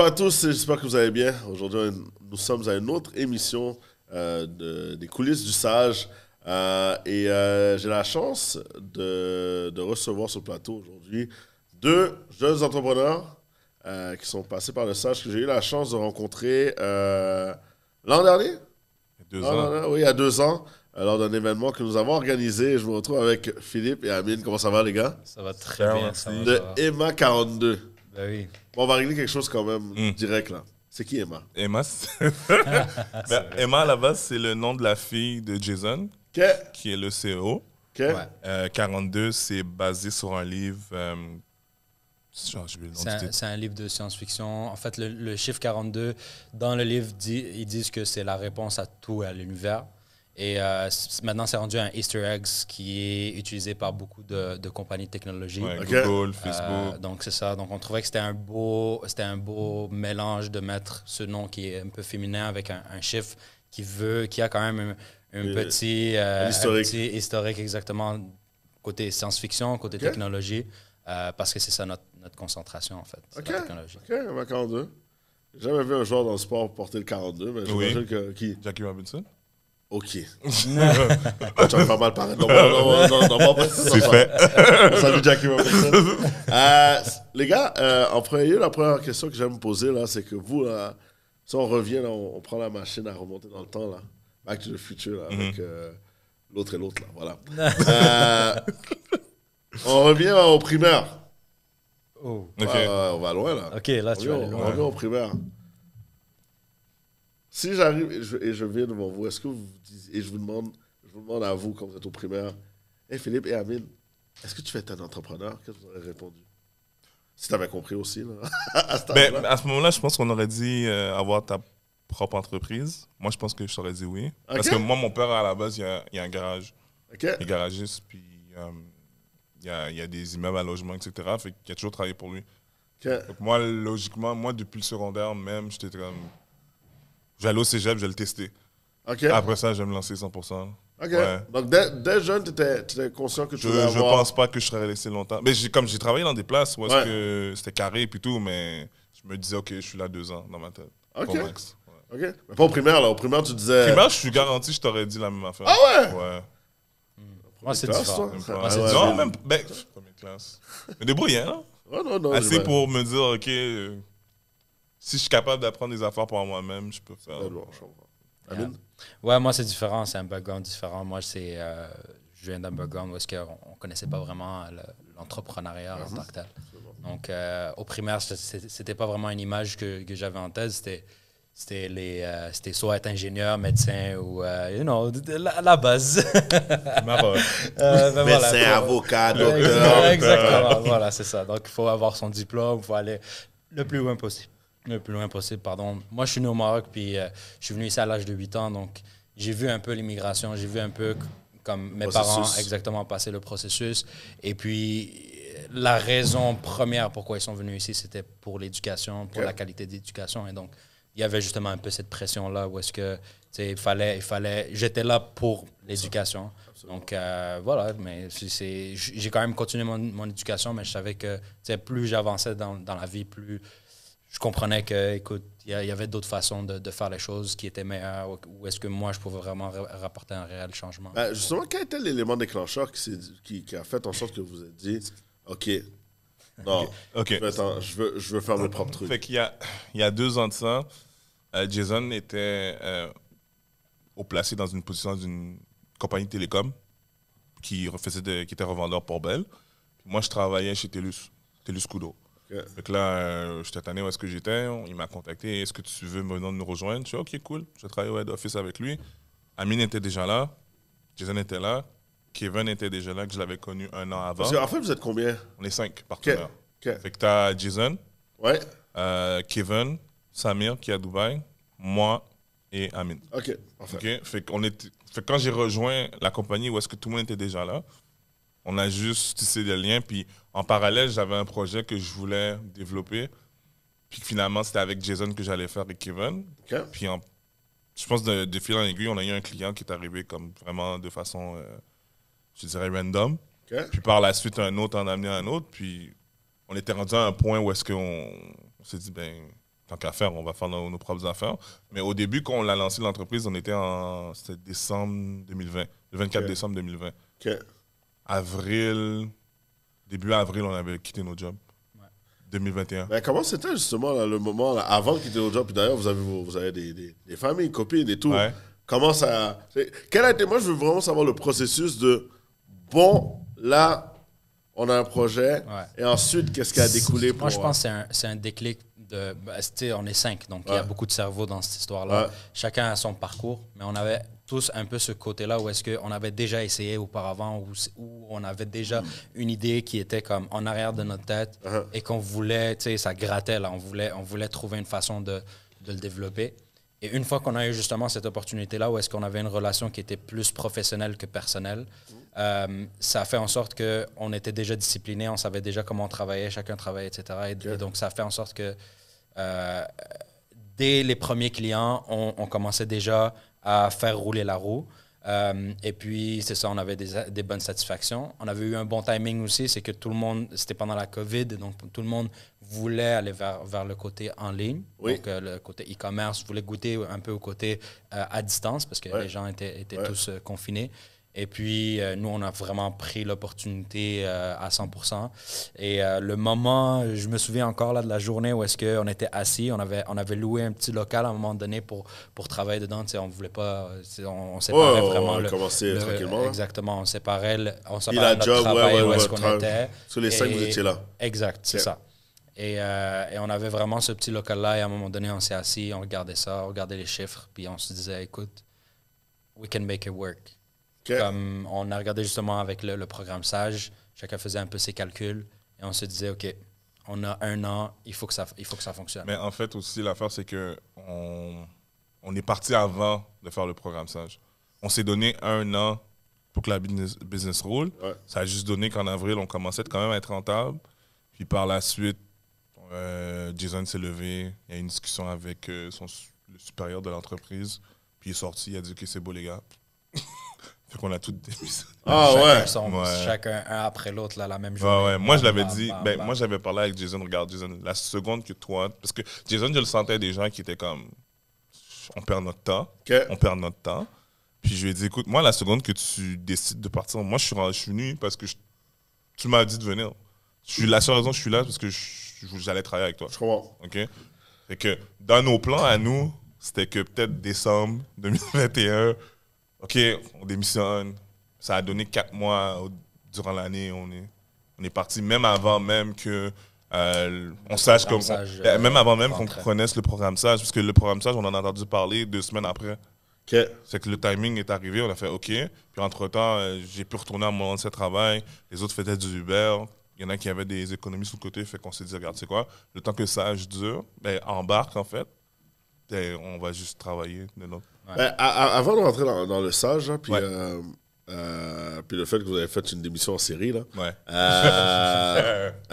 Bonjour à tous, j'espère que vous allez bien. Aujourd'hui, nous sommes à une autre émission euh, des coulisses du sage. Euh, et euh, j'ai la chance de, recevoir sur le plateau aujourd'hui deux jeunes entrepreneurs qui sont passés par le sage, que j'ai eu la chance de rencontrer l'an dernier. Non, non, oui, il y a deux ans lors d'un événement que nous avons organisé. Je vous retrouve avec Philippe et Amine. Comment ça va, les gars? Ça va très bien. de Emma 42. Bon, on va régler quelque chose quand même hmm. direct là. C'est qui Emma Emma, ben, Emma à la base, c'est le nom de la fille de Jason, qui est le CEO. 42, euh, c'est basé sur un livre. Euh, c'est un, livre de science-fiction. En fait, le, le, chiffre 42, dans le livre, dit, ils disent que c'est la réponse à tout à l'univers. Et euh, maintenant, c'est rendu un Easter Eggs qui est utilisé par beaucoup de, de compagnies de technologie. Google, euh, Facebook. donc, c'est ça. Donc, on trouvait que c'était un, beau, un beau mélange de mettre ce nom qui est un peu féminin avec un, chiffre qui veut, qui a quand même un, euh, petit, historique. exactement, côté science-fiction, côté technologie, parce que c'est ça notre, notre, concentration, en fait. OK. La technologie. OK, 42. J'avais vu un joueur dans le sport porter le 42, mais j'imagine oui. que. Qui... Jackie Robinson? OK. Ah, tu as pas mal parlé. Non, non, non, non, non, C'est fait. Salut Jackie euh, Les gars, euh, en premier lieu, la première question que j'aime poser, là, c'est que vous, si on revient, on, prend la machine à remonter dans le temps, là, Back le futur, avec mhm. euh, l'autre et l'autre, là, voilà. Euh, on revient au primaire. Oh. on va loin, là. OK, là, on On revient au primaire. Si j'arrive et je, viens devant vous, est-ce que vous et je vous demande, je vous demande à vous quand vous êtes au primaire, Hé, Philippe et Amine, est-ce que tu être un entrepreneur Qu'est-ce que vous répondu Si tu avais compris aussi, là. à, ce ben, à ce moment-là, je pense qu'on aurait dit euh, avoir ta propre entreprise. Moi, je pense que je t'aurais dit oui. Parce que moi, mon père, à la base, il y a, un garage. Il est garagiste, puis euh, il, y a, des immeubles à logement, etc. Fait qu'il a toujours travaillé pour lui. moi, logiquement, moi, depuis le secondaire même, j'étais comme je vais aller au cégep, je vais le tester. Après ça, je vais me lancer 100%. Donc, dès, dès jeune, tu étais, étais, conscient que tu je, voulais Je ne pense pas que je serais resté longtemps. Mais comme j'ai travaillé dans des places où c'était carré et tout, mais je me disais, OK, je suis là deux ans dans ma tête. OK. OK. pas au primaire, là. Au primaire, tu disais... Primaire, je suis garanti, je t'aurais dit la même affaire. Ah ouais? Ouais. Ah, Moi, c'est différent. Ah non, même... Ben, première classe. Mais débrouille hein? Ouais, non, non, Assez pour me dire, OK si je suis capable d'apprendre des affaires pour moi-même, je peux faire. Ben, ouais, moi, c'est différent. C'est un background différent. Moi, c'est, euh, je viens d'un background où est-ce qu'on ne connaissait pas vraiment l'entrepreneuriat en mhm. tant que tel. Donc, euh, au primaire, c'était pas vraiment une image que, j'avais en tête. C'était c'était les euh, c'était soit être ingénieur médecin ou you know la, base ben médecin avocat docteur exactement voilà c'est ça donc il faut avoir son diplôme il faut aller le plus loin possible le plus loin possible, pardon. Moi, je suis né au Maroc, puis euh, je suis venu ici à l'âge de 8 ans, donc j'ai vu un peu l'immigration, j'ai vu un peu comme mes parents exactement passer le processus. Et puis, euh, la raison première pourquoi ils sont venus ici, c'était pour l'éducation, pour la qualité d'éducation. Et donc, il y avait justement un peu cette pression-là où est-ce que, il fallait, il fallait, j'étais là pour l'éducation. Donc, euh, voilà, mais c'est... j'ai quand même continué mon, mon, éducation, mais je savais que, tu sais, plus j'avançais dans, dans la vie, plus je comprenais que, écoute, il y, avait d'autres façons de, faire les choses qui étaient meilleures, ou, est-ce que moi, je pouvais vraiment rapporter un réel changement? Ben, justement, quel était l'élément déclencheur qui, a fait en sorte que vous avez dit, OK, non, ok Je, veux faire mes propres trucs? Fait qu'il a, il y a deux ans de ça, euh, Jason était euh, au placé dans une position d'une compagnie de télécom qui, refaisait qui était revendeur pour Bell. Moi, je travaillais chez TELUS, TELUS Kudo. Donc là, je euh, j'étais tanné où est-ce que j'étais. Il m'a contacté. Est-ce que tu veux maintenant nous rejoindre? Je suis OK, cool. Je travaille au head office avec lui. Amine était déjà là. Jason était là. Kevin était déjà là, que je l'avais connu un an avant. en fait, vous êtes combien? On est cinq partenaires. Okay. Fait que t'as Jason. Ouais. Euh, Kevin, Samir qui est à Dubaï, moi et Amine. OK. Parfait. Fait, qu'on est... fait que quand j'ai rejoint la compagnie où est-ce que tout le monde était déjà là, on a juste tissé des liens. Puis en parallèle, j'avais un projet que je voulais développer. Puis finalement, c'était avec Jason que j'allais faire avec Kevin. Puis je pense de, de, fil en aiguille, on a eu un client qui est arrivé comme vraiment de façon, euh, je dirais, random. Puis par la suite, un autre en a amené un autre. Puis on était rendu à un point où est-ce qu'on on, s'est dit, ben, tant qu'à faire, on va faire nos, propres affaires. Mais au début, quand on a lancé l'entreprise, on était en, décembre 2020, le 24 décembre 2020 avril, début avril, on avait quitté nos jobs. 2021. Mais comment c'était justement le moment avant de quitter nos jobs, Puis d'ailleurs, vous avez, vous, avez des, des, des, familles, copines et tout. Comment ça. Quel a été. Moi, je veux vraiment savoir le processus de bon, là, on a un projet. Et ensuite, qu'est-ce qui a découlé pour. Moi, je pense euh, que c'est un, déclic. De, bah, on est cinq, donc il y a beaucoup de cerveau dans cette histoire-là. Chacun a son parcours, mais on avait un peu ce côté-là où est-ce qu'on avait déjà essayé auparavant, ou où on avait déjà une idée qui était comme en arrière de notre tête uh-huh. et qu'on voulait, tu sais, ça grattait là, on voulait, on voulait trouver une façon de, le développer. Et une fois qu'on a eu justement cette opportunité-là, où est-ce qu'on avait une relation qui était plus professionnelle que personnelle, euh, ça fait en sorte que on était déjà discipliné, on savait déjà comment on travaillait, chacun travaillait, etc. Et, donc ça fait en sorte que euh, dès les premiers clients, on, on commençait déjà à faire rouler la roue. Euh, et puis, c'est ça, on avait des, bonnes satisfactions. On avait eu un bon timing aussi, c'est que tout le monde, c'était pendant la COVID, donc tout le monde voulait aller vers, le côté en ligne, donc euh, le côté e-commerce, voulait goûter un peu au côté euh, à distance, parce que les gens étaient, étaient tous confinés. Et puis, euh, nous, on a vraiment pris l'opportunité euh, à 100%. Et euh, le moment, je me souviens encore là, de la journée où est-ce qu'on était assis, on avait, on avait loué un petit local à un moment donné pour, pour travailler dedans. On on voulait pas... On, on, séparait vraiment... On le, le, tranquillement. Exactement. On séparait, on séparait notre job, travail, où est-ce qu'on était. Sur les cinq, vous étiez là. Exact, c'est ça. Et, et, on avait vraiment ce petit local-là. Et à un moment donné, on s'est assis, on regardait ça, on regardait les chiffres. Puis on se disait, écoute, we can make it work comme on a regardé justement avec le, programme Sage, chacun faisait un peu ses calculs et on se disait, OK, on a un an, il faut que ça, il faut que ça fonctionne. Mais en fait aussi, l'affaire, c'est que on, est parti avant de faire le programme Sage. On s'est donné un an pour que la business, business roule. Ça a juste donné qu'en avril, on commençait quand même à être rentable. Puis par la suite, euh, Jason s'est levé, il y a eu une discussion avec euh, son, le supérieur de l'entreprise, puis il est sorti, il a dit que c'est beau les gars. Fait qu'on a toutes des Ah ouais. Chacun un après l'autre, la même journée. Moi, je l'avais dit, ben, moi, j'avais parlé avec Jason. Regarde, Jason, la seconde que toi. Parce que Jason, je le sentais des gens qui étaient comme. On perd notre temps. On perd notre temps. Puis je lui ai dit, écoute, moi, la seconde que tu décides de partir, moi, je suis, venu parce que tu m'as dit de venir. Je suis, la seule raison que je suis là, parce que j'allais travailler avec toi. Je crois. OK? Fait que dans nos plans à nous, c'était que peut-être décembre 2021, OK, on démissionne. Ça a donné quatre mois durant l'année. On est, on est parti, même avant même que. Euh, on sache comme eh, même avant même euh, qu'on connaisse le programme sage parce que le programme sage on en a entendu parler deux semaines après Que c'est que le timing est arrivé on a fait ok puis entre temps euh, j'ai pu retourner à mon ancien travail les autres faisaient du Uber il y en a qui avaient des économies sous le côté fait qu'on s'est dit regarde c'est quoi le temps que sage dure ben embarque en fait ben, on va juste travailler de notre ben, avant de rentrer dans, le sage, euh, euh, puis, le fait que vous avez fait une démission en série, là.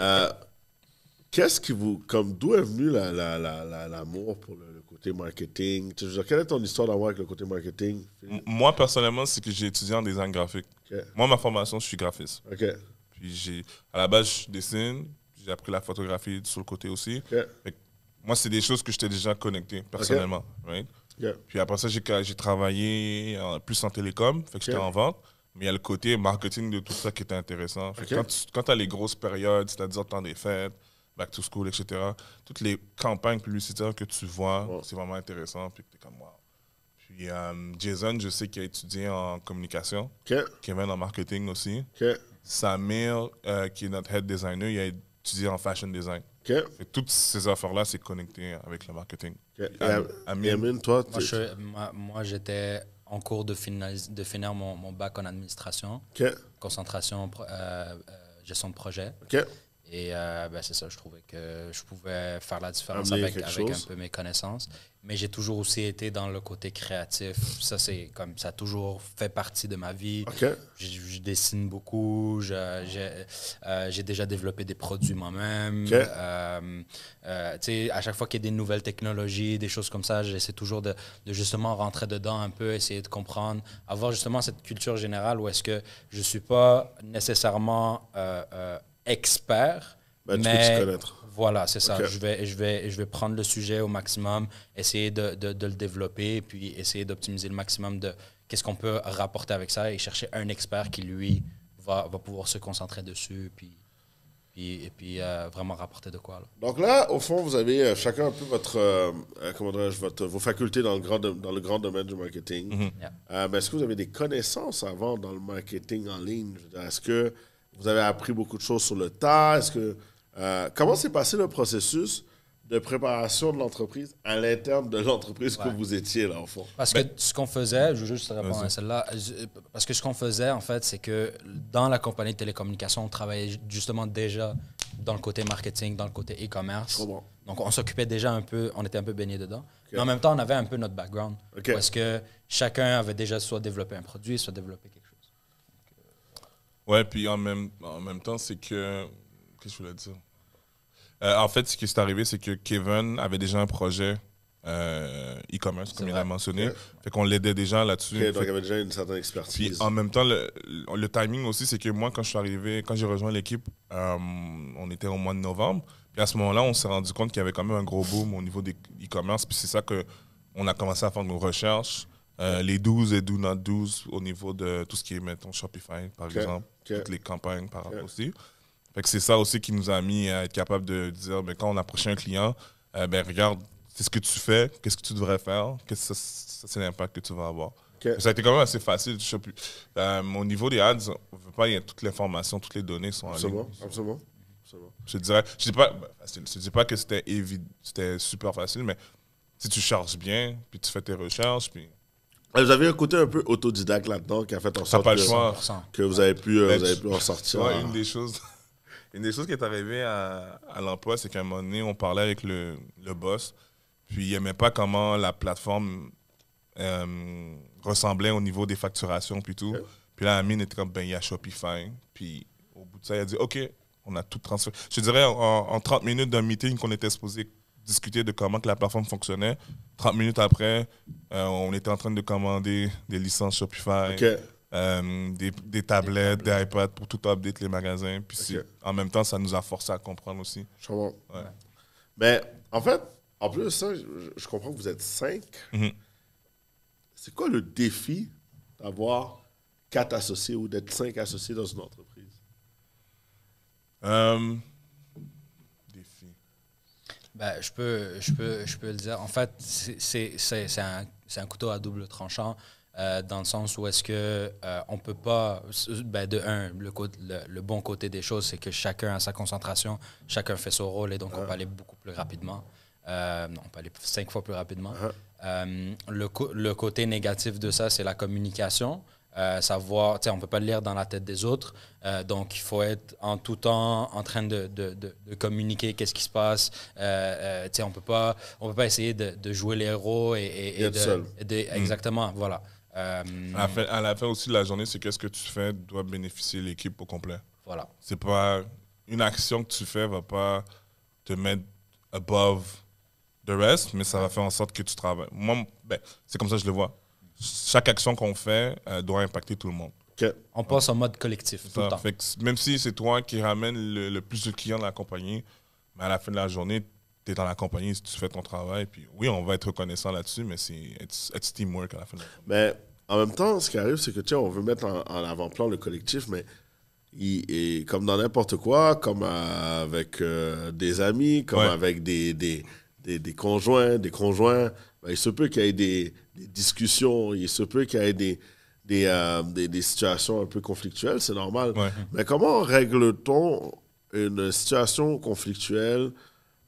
Euh, qu'est-ce qui vous. Comme d'où est venu l'amour pour le, côté marketing tu Quelle est ton histoire d'amour avec le côté marketing Moi, personnellement, c'est que j'ai étudié en design graphique. Moi, ma formation, je suis graphiste. Puis À la base, je dessine. J'ai appris la photographie sur le côté aussi. Moi, c'est des choses que j'étais déjà connecté personnellement. Puis après ça, j'ai, travaillé plus en télécom, fait que j'étais en vente. Mais il y a le côté marketing de tout ça qui était intéressant. quand tu as les grosses périodes, c'est-à-dire temps des fêtes, back to school, etc., toutes les campagnes publicitaires que tu vois, c'est vraiment intéressant. Puis tu comme, wow. Puis euh, Jason, je sais qu'il a étudié en communication. est Kevin en marketing aussi. Samir, euh, qui est notre head designer, il a étudié en fashion design. Et toutes ces affaires-là, c'est connecté avec le marketing. toi, moi, j'étais en cours de, de finir mon, bac en administration, concentration, euh, euh, gestion de projet. Et euh, ben, c'est ça, je trouvais que je pouvais faire la différence avec, avec un peu mes connaissances. Mais j'ai toujours aussi été dans le côté créatif. Ça, c'est comme ça a toujours fait partie de ma vie. Je, dessine beaucoup. Euh, j'ai déjà développé des produits moi-même. Euh, à chaque fois qu'il y a des nouvelles technologies, des choses comme ça, j'essaie toujours de, de, justement rentrer dedans un peu, essayer de comprendre, avoir justement cette culture générale où est-ce que je ne suis pas nécessairement expert. Ben, mais Voilà, c'est ça. Je, vais, je, vais, je vais prendre le sujet au maximum, essayer de, de, de le développer, puis essayer d'optimiser le maximum de qu'est-ce qu'on peut rapporter avec ça et chercher un expert qui, lui, va, va pouvoir se concentrer dessus, puis, puis et puis euh, vraiment rapporter de quoi. Donc là, au fond, vous avez euh, chacun un peu votre, euh, comment votre, vos facultés dans le, grand dans le grand domaine du marketing. Mm-hmm. est-ce que vous avez des connaissances avant dans le marketing en ligne? Est-ce que vous avez appris beaucoup de choses sur le tas. Est-ce que, euh, comment s'est passé le processus de préparation de l'entreprise à l'interne de l'entreprise que vous étiez, là, au fond. Parce que ben- ce qu'on faisait, je veux juste répondre à celle-là, parce que ce qu'on faisait, en fait, c'est que dans la compagnie de télécommunications, on travaillait justement déjà dans le côté marketing, dans le côté e-commerce. Bon. Donc, on s'occupait déjà un peu, on était un peu baigné dedans. Mais en même temps, on avait un peu notre background. Parce que chacun avait déjà soit développé un produit, soit développé quelque chose Ouais, puis en même, en même temps, c'est que. Qu'est-ce que je voulais dire? Euh, en fait, ce qui s'est arrivé, c'est que Kevin avait déjà un projet euh, e-commerce, comme il a mentionné. Fait qu'on l'aidait déjà là-dessus. donc il avait déjà une certaine expertise. Puis en même temps, le, le timing aussi, c'est que moi, quand je suis arrivé, quand j'ai rejoint l'équipe, euh, on était au mois de novembre. Puis à ce moment-là, on s'est rendu compte qu'il y avait quand même un gros boom au niveau des e-commerce. Puis c'est ça que on a commencé à faire nos recherches. les 12 et 12, not 12 au niveau de tout ce qui est, mettons, Shopify, par exemple toutes les campagnes par rapport euh. aussi. Fait que c'est ça aussi qui nous a mis à être capable de dire, mais ben, quand on approche un client, euh, ben, regarde, c'est ce que tu fais, qu'est-ce que tu devrais faire, qu'est-ce ça, c'est l'impact que tu vas avoir. Ça a été quand même assez facile. Euh, au niveau des ads, on veut pas, il y a toute toutes les données sont absolument, en Absolument, absolument. Je dirais, je dis pas, ben, je dis pas que c'était évident, c'était super facile, mais si tu charges bien, puis tu fais tes recherches, puis eh, vous avez un côté un peu autodidacte là-dedans qui a fait en sorte que, vous avez pu, euh, vous ben, avez pu en sortir. une, des choses, une des choses qui est arrivée à, l'emploi, c'est qu'à un moment donné, on parlait avec le, le boss, puis il n'aimait pas comment la plateforme euh, ressemblait au niveau des facturations puis tout. Puis là, Amine était comme, ben, il y a Shopify. Puis au bout de ça, il a dit, OK, on a tout transféré. Je dirais, en, en 30 minutes d'un meeting qu'on était supposé discuter de comment que la plateforme fonctionnait. 30 minutes après, euh, on était en train de commander des licences Shopify, euh, des, des, tablettes, des, iPads pour tout update les magasins. Puis en même temps, ça nous a forcé à comprendre aussi. Mais ben, en fait, en plus ça, je, comprends que vous êtes cinq. Mhm. C'est quoi le défi d'avoir quatre associés ou d'être cinq associés dans une entreprise? Euh, ben, je, peux, je, peux, je peux le dire. En fait, c'est un, un, couteau à double tranchant. Euh, dans le sens où est-ce que euh, on peut pas ben, de un le, le, bon côté des choses c'est que chacun a sa concentration chacun fait son rôle et donc on ah. peut aller beaucoup plus rapidement euh, non on peut aller cinq fois plus rapidement ah. le, le côté négatif de ça c'est la communication euh, savoir, on ne peut pas lire dans la tête des autres. Euh, donc, il faut être en tout temps en train de, de, de, communiquer qu'est-ce qui se passe. Euh, euh on ne peut pas essayer de, jouer les héros et, et, être seul. Mm. Exactement, voilà. à, la fin, aussi de la journée, c'est qu'est-ce que tu fais doit bénéficier l'équipe au complet. Voilà. C'est pas une action que tu fais va pas te mettre above the rest, mais ça va faire en sorte que tu travailles. Moi, ben, c'est comme ça que je le vois chaque action qu'on fait euh, doit impacter tout le monde. On passe en mode collectif tout le temps. même si c'est toi qui ramène le, plus de clients de la compagnie, mais à la fin de la journée, tu es dans la compagnie, tu fais ton travail. Puis oui, on va être reconnaissant là-dessus, mais c'est teamwork à la fin de la journée. Mais en même temps, ce qui arrive, c'est que tiens, on veut mettre en, avant-plan le collectif, mais comme dans n'importe quoi, comme avec euh, des amis, comme avec des, des, des, conjoints, des conjoints, ben, il se peut qu'il y ait des, discussions, il se peut qu'il y ait des, des, euh, des, situations un peu conflictuelles, c'est normal. Mais comment règle-t-on une situation conflictuelle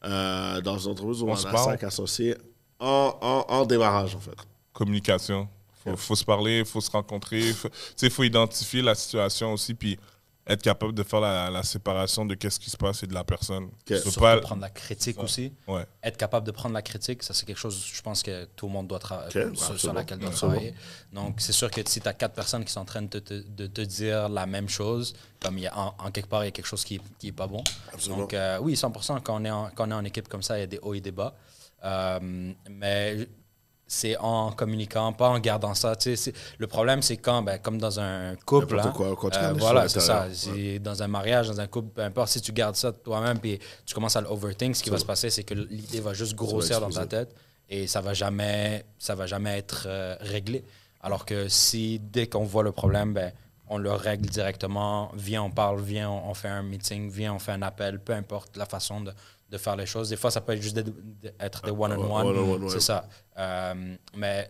euh, dans une entreprise où on, a cinq associés en, démarrage, en fait? Communication. Il faut, se parler, il faut se rencontrer, il faut, faut identifier la situation aussi. Puis être capable de faire la, séparation de qu'est-ce qui se passe et de la personne. être Surtout pas... prendre la critique aussi. Être capable de prendre la critique, ça c'est quelque chose, je pense que tout le monde doit travailler, sur, laquelle doit travailler. Donc c'est sûr que si tu as quatre personnes qui sont en train de te, dire la même chose, comme il y a, en, quelque part il y a quelque chose qui, qui est pas bon. Donc euh, oui, 100%, quand on, est en, quand on est en équipe comme ça, il y a des hauts et des bas. Euh, mais c'est en communiquant, pas en gardant ça. Tu sais, le problème, c'est quand, ben, comme dans un couple, hein, euh, voilà, c'est ça. Dans un mariage, dans un couple, peu importe, si tu gardes ça toi-même puis tu commences à l'overthink, ce qui va se passer, c'est que l'idée va juste grossir dans ta tête et ça va jamais, ça va jamais être euh, réglé. Alors que si, dès qu'on voit le problème, ben, on le règle directement, viens, on parle, viens, on, on fait un meeting, viens, on fait un appel, peu importe la façon de de faire les choses. Des fois, ça peut être juste d'être être des euh, one-on-one. c'est ça. Euh, mais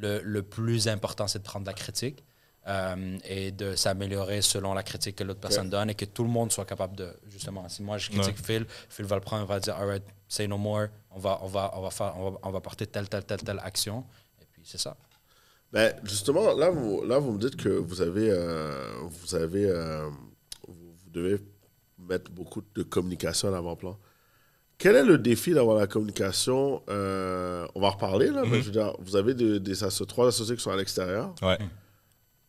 le, le, plus important, c'est de prendre la critique euh, et de s'améliorer selon la critique que l'autre personne donne et que tout le monde soit capable de. Justement, si moi je critique Phil, Phil va le prendre, va dire All right, say no more, on va, on va, on va, faire, on va, porter telle, telle, telle, telle action. Et puis, c'est ça. Ben, justement, là vous, là, vous me dites que vous avez. vous, avez vous, vous devez mettre beaucoup de communication à l'avant-plan. Quel est le défi d'avoir la communication euh, On va reparler, là, mais mhm. je veux dire, vous avez des, trois associés qui sont à l'extérieur. Ouais.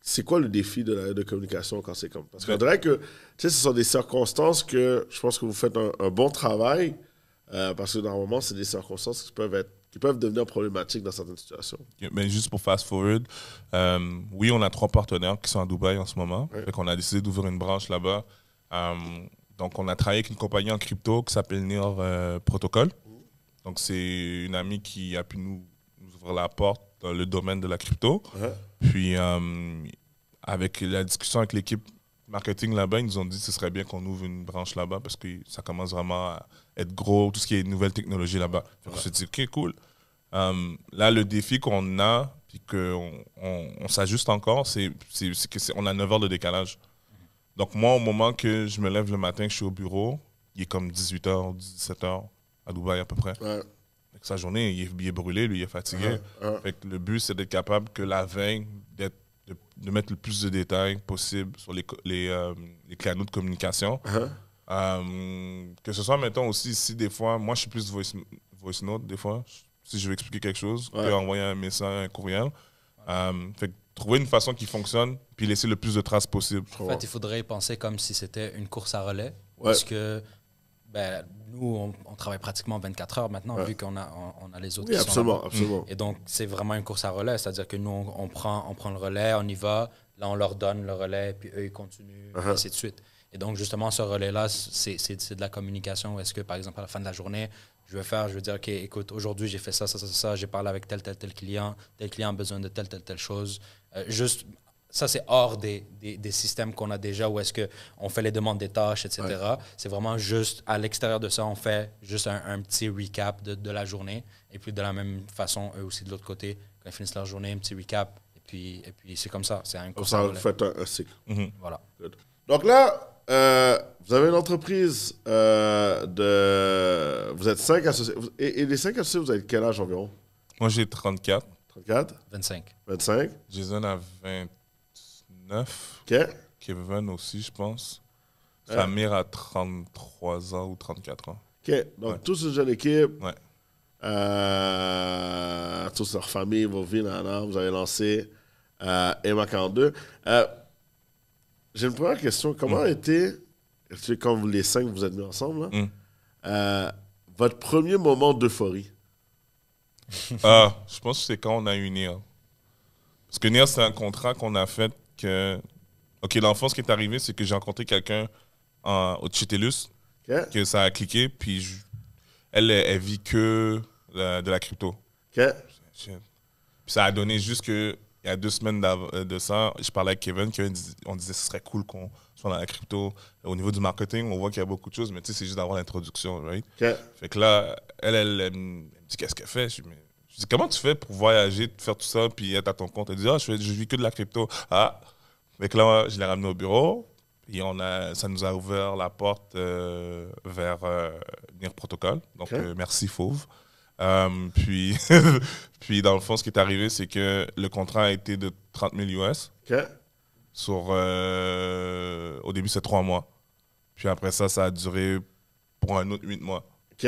C'est quoi le défi de, la, de communication quand c'est comme Parce qu'on dirait que ce sont des circonstances que je pense que vous faites un, bon travail, euh, parce que normalement, c'est des circonstances qui peuvent être qui peuvent devenir problématiques dans certaines situations. mais juste pour fast forward, euh, oui, on a trois partenaires qui sont à Dubaï en ce moment. et qu'on on a décidé d'ouvrir une branche là-bas. Donc, on a travaillé avec une compagnie en crypto qui s'appelle Neor euh, Protocol. Donc, c'est une amie qui a pu nous, ouvrir la porte dans le domaine de la crypto. Uh-huh. Puis, euh, avec la discussion avec l'équipe marketing là-bas, ils nous ont dit que ce serait bien qu'on ouvre une branche là-bas parce que ça commence vraiment à être gros, tout ce qui est nouvelle technologie là-bas. On uh-huh. s'est dit, OK, cool. Euh, là, le défi qu'on a, puis qu'on s'ajuste encore, c'est qu'on a 9 heures de décalage. Donc, moi, au moment que je me lève le matin, que je suis au bureau, il est comme 18h, 17h à Dubaï à peu près. Sa journée, il est, brûlé, lui, il est fatigué. le but, c'est d'être capable que la veille, de, mettre le plus de détails possible sur les, euh, les, canaux de communication. Uh-huh. Euh, que ce soit, mettons, aussi, si des fois, moi, je suis plus voice, note, des fois, si je veux expliquer quelque chose, je envoyer un message, un courriel. Euh, fait trouver une façon qui fonctionne, puis laisser le plus de traces possible. En fait, il faudrait y penser comme si c'était une course à relais. Parce que ben, nous, on, travaille pratiquement 24 heures maintenant, vu qu'on a, on, a les autres absolument, absolument. Et donc, c'est vraiment une course à relais. C'est-à-dire que nous, on, prend, on prend le relais, on y va, là, on leur donne le relais, puis eux, ils continuent, uh-huh. et ainsi de suite. Et donc, justement, ce relais-là, c'est de la communication. Est-ce que, par exemple, à la fin de la journée, je vais faire, je veux dire, OK, écoute, aujourd'hui, j'ai fait ça, ça, ça, ça, j'ai parlé avec tel, tel, tel client, tel client a besoin de telle, telle, telle chose. Euh, juste, ça, c'est hors des, des, des systèmes qu'on a déjà où est-ce qu'on fait les demandes des tâches, etc. C'est vraiment juste à l'extérieur de ça, on fait juste un, petit recap de, de, la journée. Et puis de la même façon, eux aussi de l'autre côté, quand ils finissent leur journée, un petit recap. Et puis, et puis c'est comme ça. C'est un fait un, cycle. Mm-hmm. Voilà. Donc là, euh, vous avez une entreprise euh, de. Vous êtes cinq associés. Et, et, les cinq associés, vous avez quel âge environ Moi, j'ai 34. 25. 25. Jason a 29. OK. Kevin aussi, je pense. Samir à 33 ans ou 34 ans. OK. Donc, tous une jeune équipe. Ouais. Euh, tous leur famille, vos villes, vous avez lancé euh, Emma 42. Euh, J'ai une première question. Comment mm. a été, quand vous, les cinq vous êtes mis ensemble, mm. euh, votre premier moment d'euphorie? ah, je pense que c'est quand on a eu NIR. Parce que NIR, c'est un contrat qu'on a fait que. Ok, l'enfance ce qui est arrivé, c'est que j'ai rencontré quelqu'un au Chitelus, que ça a cliqué, puis elle, elle vit que de la crypto. OK. Puis ça a donné juste que, il y a deux semaines euh, de ça, je parlais avec Kevin, on disait que ce serait cool qu'on soit dans la crypto. Au niveau du marketing, on voit qu'il y a beaucoup de choses, mais tu sais, c'est juste d'avoir l'introduction, right? Fait que là, elle, elle, dis, qu'est-ce qu'elle fait Je comment tu fais pour voyager, faire tout ça, puis être à ton compte Elle dit, ah, je, ne vis que de la crypto. Ah, mais là, je l'ai ramené au bureau. Et on a, ça nous a ouvert la porte euh, vers euh, protocole Protocol. Donc, euh, merci Fauve. Euh, puis, puis, dans le fond, ce qui est arrivé, c'est que le contrat a été de 30 000 US. Sur, au début, c'est trois mois. Puis après ça, ça a duré pour un autre huit mois. OK.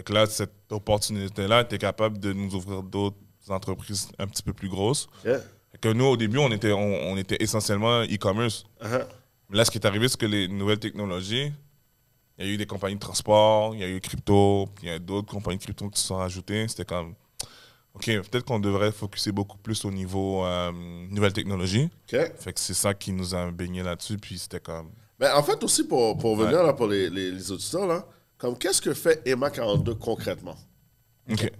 Donc là, cette opportunité-là était capable de nous ouvrir d'autres entreprises un petit peu plus grosses. Que nous, au début, on était, on, était essentiellement e-commerce. Uh-huh. Là, ce qui est arrivé, c'est que les nouvelles technologies, il y a eu des compagnies de transport, il y a eu crypto, il y a d'autres compagnies de crypto qui se sont rajoutées. C'était comme, OK, peut-être qu'on devrait focuser beaucoup plus au niveau euh, nouvelles technologies. Fait que c'est ça qui nous a baigné là-dessus, puis c'était comme... Mais ben, en fait, aussi, pour, pour venir là, pour les, les, les auditeurs, là, comme qu'est-ce que fait Emma 42 concrètement? OK.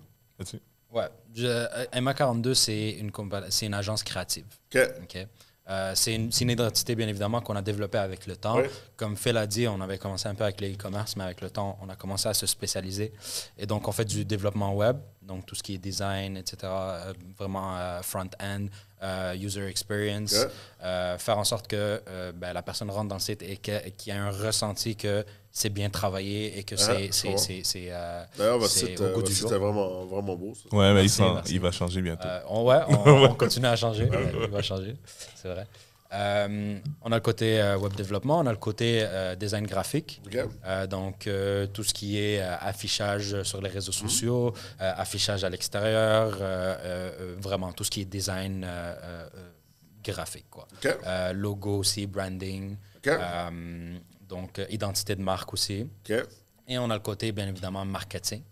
Ouais. Euh, Emma 42, c'est une, c'est une agence créative. OK. Euh, c'est une, une, identité, bien évidemment, qu'on a développée avec le temps. Comme Phil a dit, on avait commencé un peu avec le commerce mais avec le temps, on a commencé à se spécialiser. Et donc, on fait du développement web, donc tout ce qui est design, etc., euh, vraiment front-end, user experience, faire en sorte que ben, la personne rentre dans le site et qu'il y ait un ressenti que c'est bien travaillé et que ah, c'est c'est euh, D'ailleurs, c'est un au euh, du jour. vraiment, vraiment beau. Ça. Ouais, mais il, va changer bientôt. Euh, on, ouais, on, continue à changer. il va changer, c'est vrai. Euh, on a le côté web développement, on a le côté design graphique. donc, tout ce qui est affichage sur les réseaux mhm. sociaux, affichage à l'extérieur, vraiment tout ce qui est design graphique. Quoi. logo aussi, branding donc euh, identité de marque aussi. Et on a le côté, bien évidemment, marketing.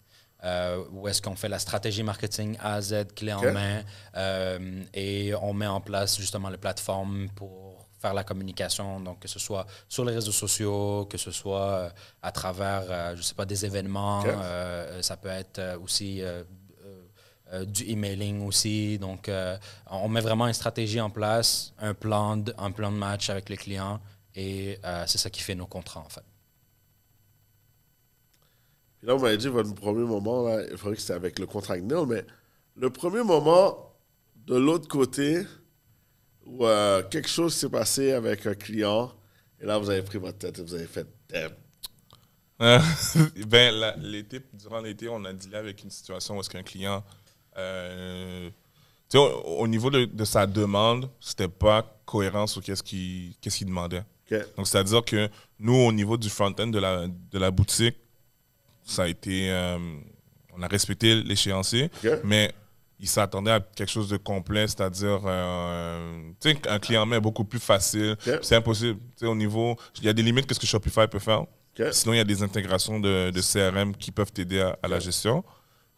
Euh, où est-ce qu'on fait la stratégie marketing A à Z, clé en main, euh, et on met en place justement les plateformes pour faire la communication, donc que ce soit sur les réseaux sociaux, que ce soit à travers, je sais pas, des événements, ça peut être aussi du emailing aussi. Donc, on met vraiment une stratégie en place, un plan, un plan de match avec les clients, et euh, c'est ça qui fait nos contrats, en fait. là, vous m'avez dit, votre premier moment, là, il faudrait que c'était avec le contrat de mais le premier moment, de l'autre côté, où euh, quelque chose s'est passé avec un client, et là, vous avez pris votre tête et vous avez fait ben, l'été, durant l'été, on a dealé avec une situation où est-ce qu'un client, euh, au, niveau de, sa demande, c'était pas cohérent sur qu'est-ce qui qu'est-ce qu'il demandait. Donc, c'est-à-dire que nous, au niveau du front-end de la, de la boutique, ça a été. Euh, on a respecté l'échéancier, mais il s'attendait à quelque chose de complet, c'est-à-dire euh, un client même beaucoup plus facile. C'est impossible. sais au niveau, il y a des limites que ce que Shopify peut faire. Sinon, il y a des intégrations de, CRM qui peuvent t'aider à, la gestion.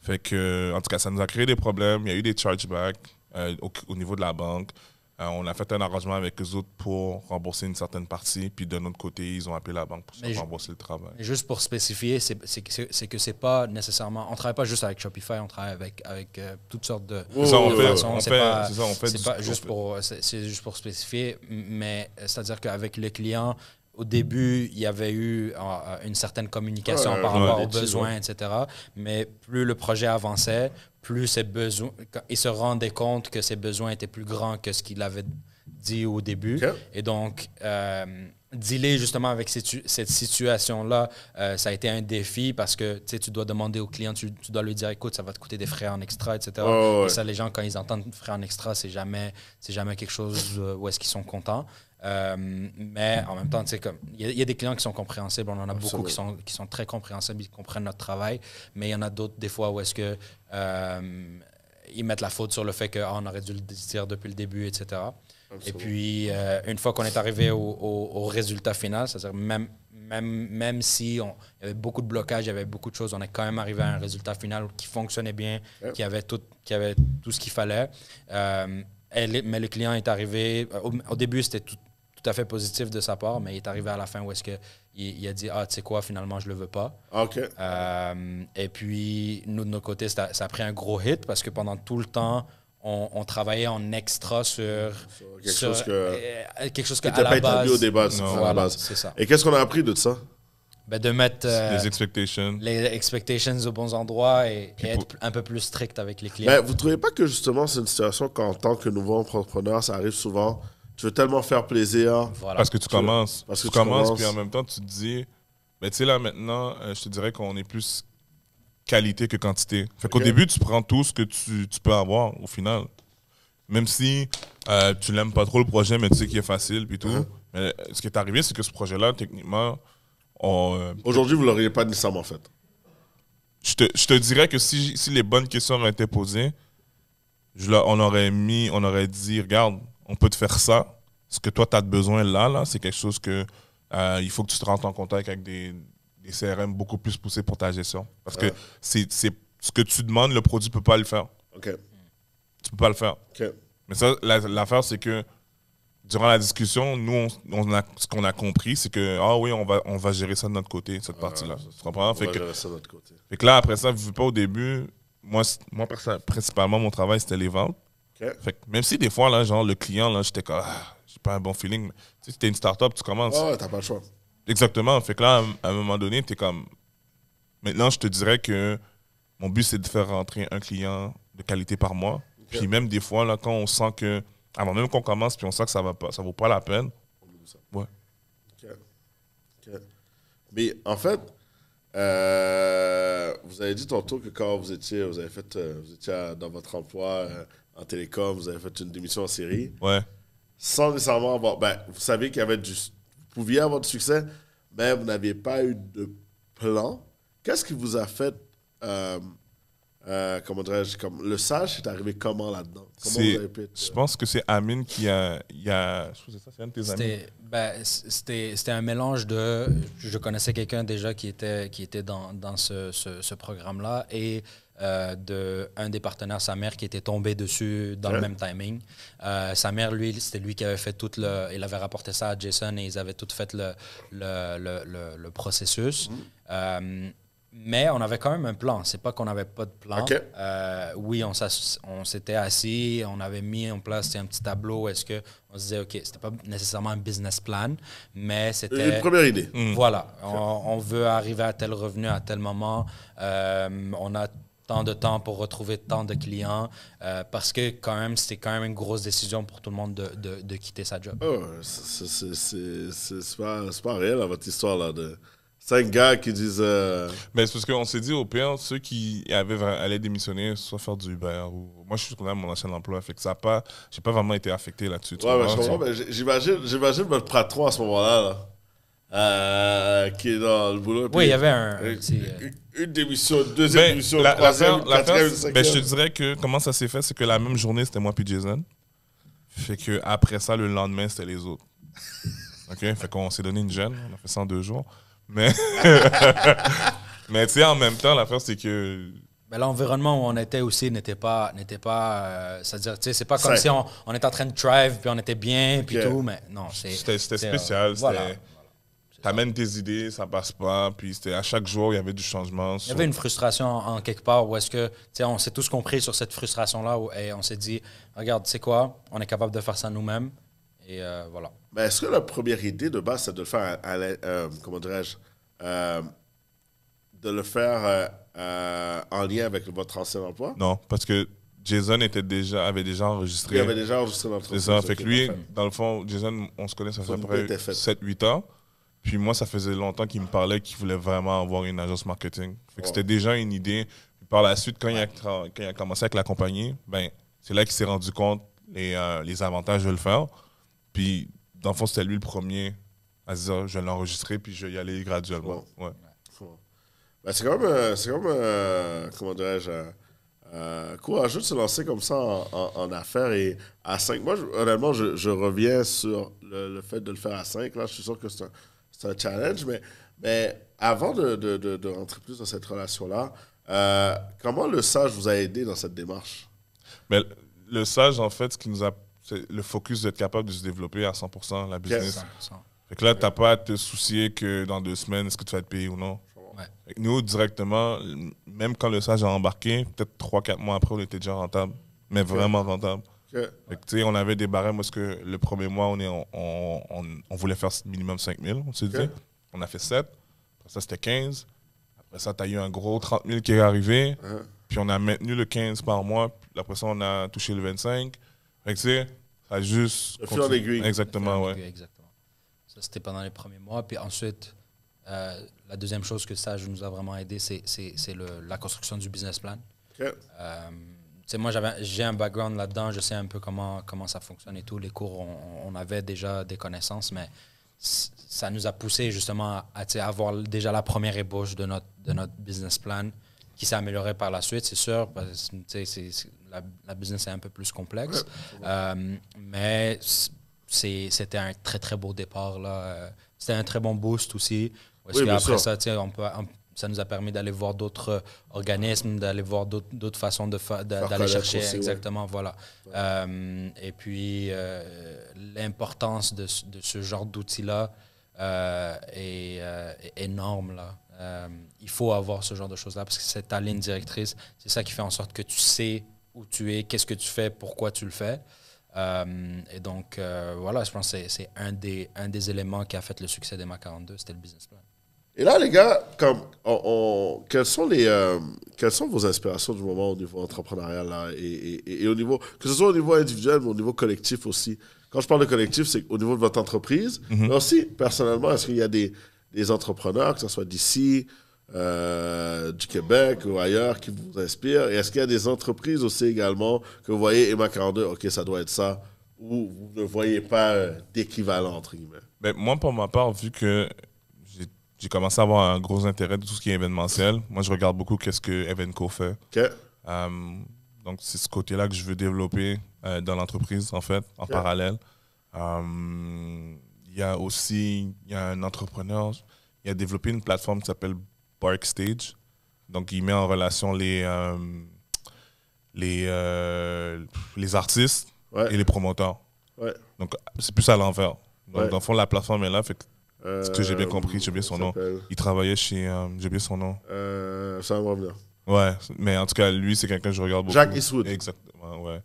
Fait que, en tout cas, ça nous a créé des problèmes. Il y a eu des chargebacks euh, au, niveau de la banque. Euh, on a fait un arrangement avec eux autres pour rembourser une certaine partie, puis de autre côté, ils ont appelé la banque pour rembourser le travail. Juste pour spécifier, c'est que c'est pas nécessairement. On travaille pas juste avec Shopify, on travaille avec, avec euh, toutes sortes de. C'est ça, on fait juste, pour, c'est juste pour spécifier, mais c'est-à-dire qu'avec le client au début, il y avait eu euh, euh, une certaine communication par rapport aux besoins, etc. Mais plus le projet avançait, plus ses besoins, il se rendait compte que ses besoins étaient plus grands que ce qu'il avait dit au début. Et donc, euh, dealer justement avec cette situation-là, ça a été un défi parce que tu dois demander au client, tu, dois lui dire écoute, ça va te coûter des frais en extra, etc. ça, les gens, quand ils entendent frais en extra, c'est jamais, jamais quelque chose où est-ce qu'ils sont contents. Euh, mais en même temps, comme il y, a des clients qui sont compréhensibles, on en a beaucoup qui sont, qui sont très compréhensibles, qui comprennent notre travail, mais il y en a d'autres des fois où est-ce que euh, ils mettent la faute sur le fait qu'on ah, on aurait dû le dire depuis le début, etc. Et puis, euh, une fois qu'on est arrivé au, résultat final, c'est-à-dire même, même, même si on, il y avait beaucoup de blocages, il y avait beaucoup de choses, on est quand même arrivé à un résultat final qui fonctionnait bien, qui, avait tout, qui avait tout ce qu'il fallait. mais le client est arrivé, au début, c'était tout, tout à fait positif de sa part, mais il est arrivé à la fin où est-ce que il, a dit Ah, tu sais quoi, finalement, je le veux pas. OK. Euh, et puis, nous, de nos côtés, ça, a pris un gros hit parce que pendant tout le temps, on, travaillait en extra sur. Euh, quelque chose que. quelque chose pas établi au débat, C'est ça. Et qu'est-ce qu'on a appris de ça? Ben de mettre les euh, expectations les expectations aux bons endroits et, être un peu plus strict avec les clients. Vous ben, ne vous trouvez pas que justement c'est une situation qu'en tant que nouveau entrepreneur, ça arrive souvent je veux tellement faire plaisir. Parce que tu commences. Parce que tu, commences, puis en même temps, tu te dis, mais tu sais, là, maintenant, euh, je te dirais qu'on est plus qualité que quantité. Fait qu'au début, tu prends tout ce que tu, peux avoir au final. Même si euh, tu n'aimes pas trop le projet, mais tu sais qu'il est facile, puis tout. Mhm. Mais euh, ce qui est arrivé, c'est que ce projet-là, techniquement, on... Aujourd'hui, vous l'auriez pas nécessairement fait. Je te, je te dirais que si, si les bonnes questions auraient été posées, on aurait mis, on aurait dit, regarde, on peut te faire ça. Ce que toi, tu as besoin là, là c'est quelque chose que euh, il faut que tu te rentres en contact avec des, CRM beaucoup plus poussés pour ta gestion. Parce que c'est ce que tu demandes, le produit ne peut pas le faire. OK. Tu peux pas le faire. Mais ça, l'affaire, c'est que durant la discussion, nous, on, a, ce qu'on a compris, c'est que, ah oui, on va, on va gérer ça de notre côté, cette partie-là. Tu comprends? On va gérer ça de notre côté. Fait que là, après ça, vu pas au début, moi, moi principalement, mon travail, c'était les ventes même si des fois, là, genre, le client, là, j'étais comme, ah, j'ai pas un bon feeling. Tu sais, t'es une start-up, tu commences. Ouais, ouais t'as pas le choix. Exactement. Fait que là, à un moment donné, t'es comme. Maintenant, je te dirais que mon but, c'est de faire rentrer un client de qualité par mois. Puis même des fois, là, quand on sent que. Avant même qu'on commence, puis on sent que ça va pas, ça vaut pas la peine. Ouais. Mais en fait, euh, vous avez dit tantôt que quand vous étiez, vous avez fait, euh, vous dans votre emploi, euh, en télécom, vous avez fait une démission en série. Ouais. Sans nécessairement avoir. Ben, vous savez qu'il y avait du. Vous pouviez avoir du succès, mais vous n'aviez pas eu de plan. Qu'est-ce qui vous a fait. Euh, euh, comment dirais-je comme, Le sage est arrivé comment là-dedans Comment vous avez pu Je pense que c'est Amine qui a. a je ça, c'est un de tes amis. Ben, c'était, c'était un mélange de. Je connaissais quelqu'un déjà qui était, qui était dans, dans ce, ce, ce programme-là et euh, de d'un des partenaires, sa mère, qui était tombé dessus dans le même timing. Euh, sa mère, lui, c'était lui qui avait fait tout le. Il avait rapporté ça à Jason et ils avaient tout fait le, le, le, processus. Mm. Euh, mais on avait quand même un plan. C'est pas qu'on n'avait pas de plan. oui, on s'était assis, on avait mis en place un petit tableau. Est-ce que on se disait, OK, c'était pas nécessairement un business plan, mais c'était. Une première idée. Mm. Voilà. On, on, veut arriver à tel revenu à tel moment. on a de temps pour retrouver tant de clients, euh, parce que quand même, c'est quand même une grosse décision pour tout le monde de, de, de quitter sa job. Oh, c'est pas, pas réel à votre histoire là de cinq gars qui disent. Mais euh, ben, c'est parce qu'on s'est dit au pire, ceux qui avaient, allaient démissionner, soit faire du Uber ou. Moi, je suis quand à mon ancien emploi, fait que ça pas. J'ai pas vraiment été affecté là-dessus. Ouais, ben, j'imagine, j'imagine votre patron à ce moment-là. là euh, qui est dans le boulot. Oui, il y avait un. Euh, euh, une démission, deuxième ben, démission, la, troisième, ben, Je te dirais que comment ça s'est fait, c'est que la même journée, c'était moi puis Jason. Fait que après ça, le lendemain, c'était les autres. OK? Fait qu'on s'est donné une gêne. On a fait ça en deux jours. Mais, mais tu sais, en même temps, l'affaire, c'est que. Ben, l'environnement où on était aussi n'était pas. n'était pas cest dire tu sais, c'est pas comme si on, on, était en train de drive, puis on était bien, puis tout, mais non. C'était spécial. T'amènes tes idées, ça passe pas. Puis c'était à chaque jour, il y avait du changement. Il y avait une frustration en, quelque part où est-ce que, tu sais, on s'est tous compris sur cette frustration-là et on s'est dit, regarde, c'est quoi, on est capable de faire ça nous-mêmes. Et euh, voilà. mais ben, est-ce que la première idée de base, c'est de le faire à, euh, comment dirais-je, euh, de le faire en lien avec votre ancien emploi? Non, parce que Jason était déjà, avait déjà enregistré. Il avait déjà enregistré C'est ça. Fait que lui, dans le fond, Jason, on se connaît, ça fait à peu près 7-8 ans. Puis moi, ça faisait longtemps qu'il me parlait qu'il voulait vraiment avoir une agence marketing. C'était déjà une idée. Puis par la suite, quand, il a, quand, il a, commencé avec la compagnie, ben, c'est là qu'il s'est rendu compte les, euh, les avantages de le faire. Puis dans le fond, c'était lui le premier à se dire je vais l'enregistrer, puis je vais y aller graduellement. Ouais. Ben, c'est quand même, euh, euh, comment dirais-je, courageux de se lancer comme ça en, en, affaires et à 5. Moi, je, honnêtement, je, reviens sur le, fait de le faire à 5. Là, je suis sûr que c'est un c'est un challenge. Mais, mais avant de, de, de, rentrer plus dans cette relation-là, euh, comment le sage vous a aidé dans cette démarche mais Le sage, en fait, ce qui nous a, c'est le focus d'être capable de se développer à 100% la business. Donc 100%. que là, t'as pas à te soucier que dans deux semaines, est-ce que tu vas être payé ou non. Nous, directement, même quand le sage a embarqué, peut-être 3-4 mois après, on était déjà rentable, mais vraiment rentable. Okay. on avait des barèmes parce que le premier mois, on, est, on, voulait faire minimum 5 000, on s'est dit. On a fait 7. ça, c'était 15. Après ça, tu as eu un gros 30 000 qui est arrivé. Uh-huh. Puis on a maintenu le 15 par mois. Après ça, on a touché le 25. Fait ça a juste. Exactement, ouais. Exactement. Ça, c'était pendant les premiers mois. Puis ensuite, euh, la deuxième chose que ça nous a vraiment aidé, c'est la construction du business plan. Euh, moi, j'ai un background là-dedans, je sais un peu comment, comment ça fonctionne et tout. Les cours, on, avait déjà des connaissances, mais ça nous a poussé justement à, avoir déjà la première ébauche de notre, de notre business plan qui s'est amélioré par la suite, c'est sûr, parce que la, business est un peu plus complexe. Euh, mais c'était un très, très beau départ. là euh, C'était un très bon boost aussi. on peut, ça nous a permis d'aller voir d'autres euh, organismes, d'aller voir d'autres façons d'aller chercher. exactement, voilà. Euh, et puis, euh, l'importance de, ce genre d'outils-là est, énorme. il faut avoir ce genre de choses-là parce que c'est ta ligne directrice. C'est ça qui fait en sorte que tu sais où tu es, qu'est-ce que tu fais, pourquoi tu le fais. et donc, voilà, je pense que c'est un des, un des éléments qui a fait le succès des MA 42, c'était le business plan. Et là, les gars, comme, on, quelles, sont les, euh, quelles sont vos inspirations du moment au niveau entrepreneurial là, et, et, au niveau, que ce soit au niveau individuel, mais au niveau collectif aussi? Quand je parle de collectif, c'est au niveau de votre entreprise, mhm. mais aussi personnellement, est-ce qu'il y a des, des, entrepreneurs, que ce soit d'ici, euh, du Québec ou ailleurs qui vous inspirent? Et est-ce qu'il y a des entreprises aussi également que vous voyez, Emma 42, OK, ça doit être ça, ou vous ne voyez pas euh, d'équivalent, entre guillemets? Ben, moi, pour ma part, vu que j'ai commencé à avoir un gros intérêt de tout ce qui est événementiel. Moi, je regarde beaucoup qu'est-ce que Evenco fait. Euh, donc, c'est ce côté-là que je veux développer euh, dans l'entreprise, en fait, en parallèle. Euh, il y a aussi y a un entrepreneur, il a développé une plateforme qui s'appelle Barkstage. Donc, il met en relation les, les, les artistes et les promoteurs. Donc, c'est plus à l'envers. Donc, en dans le fond, la plateforme est là. Fait euh, ce que j'ai bien compris, j'ai bien son nom. Il travaillait chez. Euh, j'ai bien son nom. ça va revenir. Ouais, mais en tout cas, lui, c'est quelqu'un que je regarde beaucoup. Jack Eastwood. Exactement, ouais.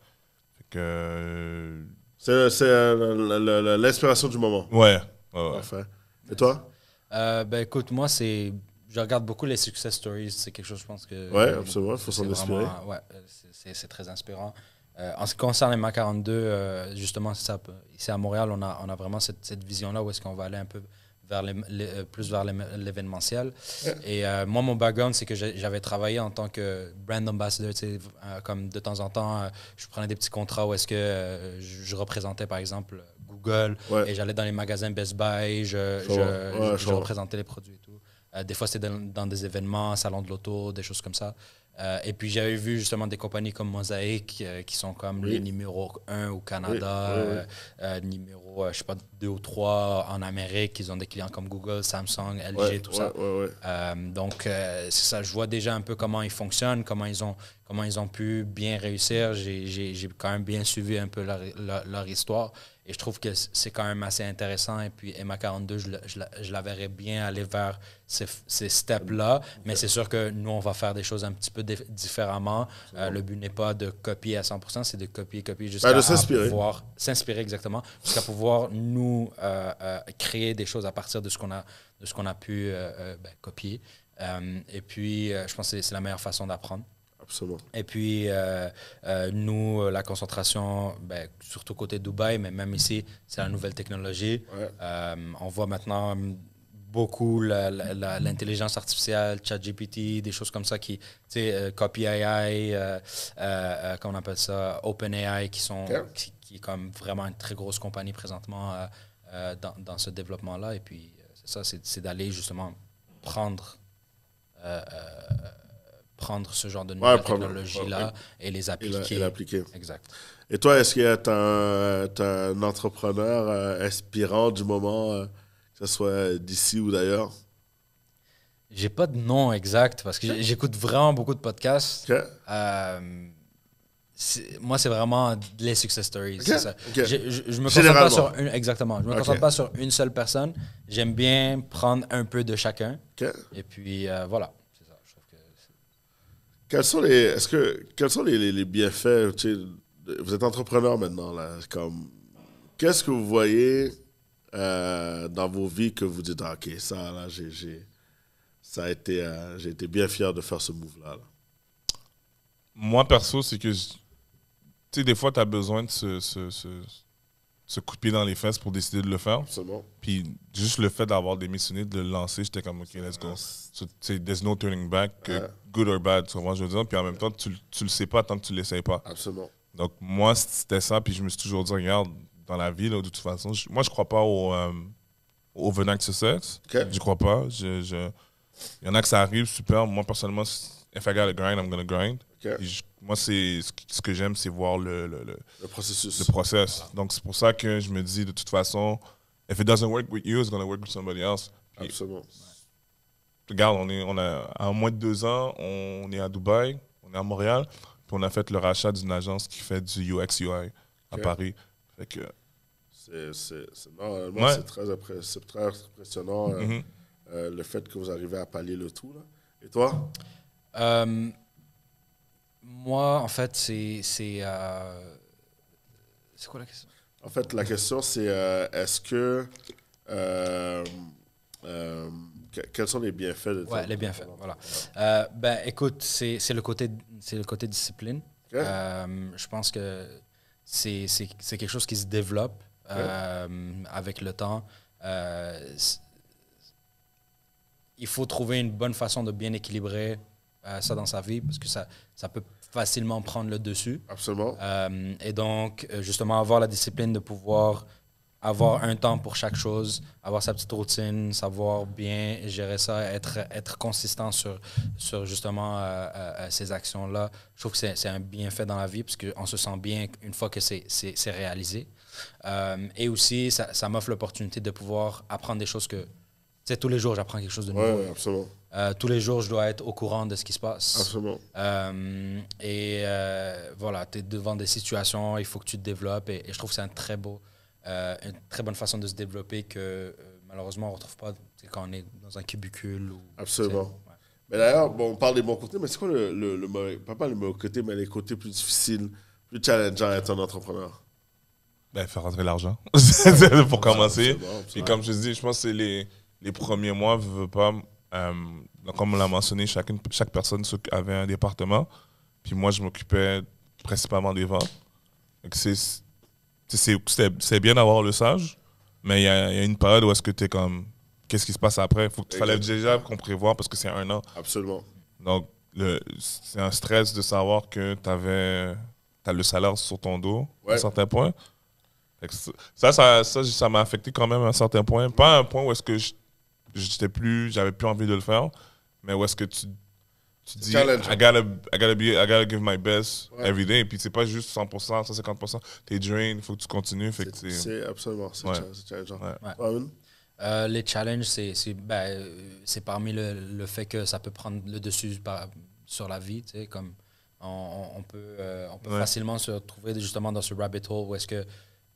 Euh, c'est l'inspiration du moment. Ouais. ouais, Et toi Ben écoute, moi, c'est. Je regarde beaucoup les success stories. C'est quelque chose, je pense que. Ouais, absolument. Il faut s'en inspirer. Ouais, c'est très inspirant. en ce qui concerne les MA42, justement, ça, ici à Montréal, on a, on a vraiment cette vision-là où est-ce qu'on va aller un peu vers euh, plus vers l'événementiel. Et euh, moi, mon background, c'est que j'avais travaillé en tant que brand ambassador, euh, comme de temps en temps, je prenais des petits contrats où est-ce que je représentais, par exemple, Google, et j'allais dans les magasins Best Buy, je, représentais les produits et tout. des fois, c'était dans, des événements, salon de l'auto, des choses comme ça. Euh, et puis j'avais vu justement des compagnies comme Mosaic euh, qui sont comme les numéros 1 au Canada, euh, numéro, je sais pas, 2 ou 3 en Amérique. Ils ont des clients comme Google, Samsung, LG, tout ça. donc c'est ça, je vois déjà un peu comment ils fonctionnent, comment ils ont, pu bien réussir. J'ai quand même bien suivi un peu leur histoire. Et je trouve que c'est quand même assez intéressant. Et puis Emma 42, je, la verrais bien aller vers ces, ces steps-là. Mais c'est sûr que nous, on va faire des choses un petit peu différemment. Euh, le but n'est pas de copier à 100%, c'est de copier, copier jusqu'à ben, pouvoir s'inspirer exactement, jusqu'à pouvoir nous euh, euh, créer des choses à partir de ce qu'on a, de ce qu'on a pu ben, copier. et puis, je pense que c'est la meilleure façon d'apprendre. Et puis, euh, euh, nous, euh, la concentration, ben, surtout côté Dubaï, mais même ici, c'est la nouvelle technologie. on voit maintenant beaucoup l'intelligence artificielle, ChatGPT, des choses comme ça qui, tu sais, CopyAI, comment on appelle ça, OpenAI, qui sont, qui, est comme vraiment une très grosse compagnie présentement dans, ce développement-là. Et puis, ça, c'est d'aller justement prendre prendre ce genre de nouvelles technologies-là et les appliquer. Exact. Et toi, est-ce que tu es un, un entrepreneur euh, inspirant du moment, euh, que ce soit d'ici ou d'ailleurs? J'ai pas de nom exact parce que j'écoute vraiment beaucoup de podcasts. Euh, moi, c'est vraiment les success stories. Ça. Je, je, je, me concentre pas sur une, exactement. Je me concentre pas sur une seule personne. J'aime bien prendre un peu de chacun. Et puis voilà. Quels sont les, est-ce que, quels sont les, les, bienfaits? Tu vous êtes entrepreneur maintenant, là. Comme, qu'est-ce que vous voyez euh, dans vos vies que vous dites, ah, OK, ça, là, j'ai, ça a été, euh, j'ai été bien fier de faire ce move-là. Moi, perso, c'est que, tu sais, des fois, tu as besoin de ce se couper dans les fesses pour décider de le faire. Absolument. Puis juste le fait d'avoir démissionné, de le lancer, j'étais comme, OK, let's go. C'est there's no turning back, good or bad, souvent je veux dire. Puis en même temps, tu, ne le sais pas tant que tu l'essayes pas. Absolument. Donc moi, c'était ça. Puis je me suis toujours dit, regarde, dans la vie, là, de toute façon, moi, je crois pas au, euh, au overnight success. Je crois pas. il y en a que ça arrive, super. Moi, personnellement, if I gotta grind, I'm gonna grind moi, c'est ce que j'aime, c'est voir le, le, le, processus. Le process. Donc, c'est pour ça que je me dis, de toute façon, if it doesn't work with you, it's going to work with somebody else. Absolument. Regarde, on est, on a, à moins de deux ans, on est à Dubaï, on est à Montréal, puis on a fait le rachat d'une agence qui fait du UX UI à Paris. Fait que. C'est c'est très, impressionnant euh, mm-hmm. euh, le fait que vous arrivez à pallier le tout. Là. Et toi? Euh, moi, en fait, c'est. Euh, c'est quoi la question? En fait, la question, c'est euh, est-ce euh, que. quels sont les bienfaits de ouais, les bienfaits, voilà. ben, écoute, c'est le, côté, le côté discipline. je pense que c'est quelque chose qui se développe avec le temps il faut trouver une bonne façon de bien équilibrer ça dans sa vie parce que ça, ça peut facilement prendre le dessus. Absolument. Euh, et donc, euh, justement, avoir la discipline de pouvoir avoir un temps pour chaque chose, avoir sa petite routine, savoir bien gérer ça, être, être consistant sur, sur justement euh, ces actions-là. Je trouve que c'est un bienfait dans la vie parce qu'on se sent bien une fois que c'est réalisé. et aussi, ça, ça m'offre l'opportunité de pouvoir apprendre des choses que sais, tous les jours, j'apprends quelque chose de nouveau. absolument. Euh, tous les jours, je dois être au courant de ce qui se passe. Absolument. Euh, et euh, voilà, tu es devant des situations, il faut que tu te développes. Et, je trouve que c'est un très beau, une très bonne façon de se développer que malheureusement, on ne retrouve pas quand on est dans un cubicule. Ou, absolument. Mais d'ailleurs, bon, on parle des bons côtés, mais c'est quoi le, le, pas, pas les bons mais les côtés plus difficiles, plus challengeants à être un entrepreneur ben, Faire rentrer l'argent, pour commencer. Et comme je dis, je pense que c'est les les premiers mois, je veux pas, euh, comme on l'a mentionné, chacune, chaque personne avait un département. Puis moi, je m'occupais principalement des ventes. C'est bien d'avoir le sage, mais il y, a une période où est-ce que tu es comme, qu'est-ce qui se passe après? Il fallait déjà qu'on prévoit parce que c'est un an. Absolument. Donc, c'est un stress de savoir que tu avais as le salaire sur ton dos à un certain point. Ça, ça, ça, ça m'a affecté quand même à un certain point. Pas à un point où est-ce que je j'étais plus, j'avais plus envie de le faire. Mais où est-ce que tu, tu dis, I gotta, I, gotta be, I give my best every day. Et puis, c'est pas juste 100%, 150%. T'es drained, faut que tu continues. c'est, absolument, c'est hein. euh, les challenges, c'est, ben, euh, c'est, parmi le, le, fait que ça peut prendre le dessus sur la vie, tu sais, comme on, on peut, on peut euh, facilement se retrouver justement dans ce rabbit hole où est-ce que,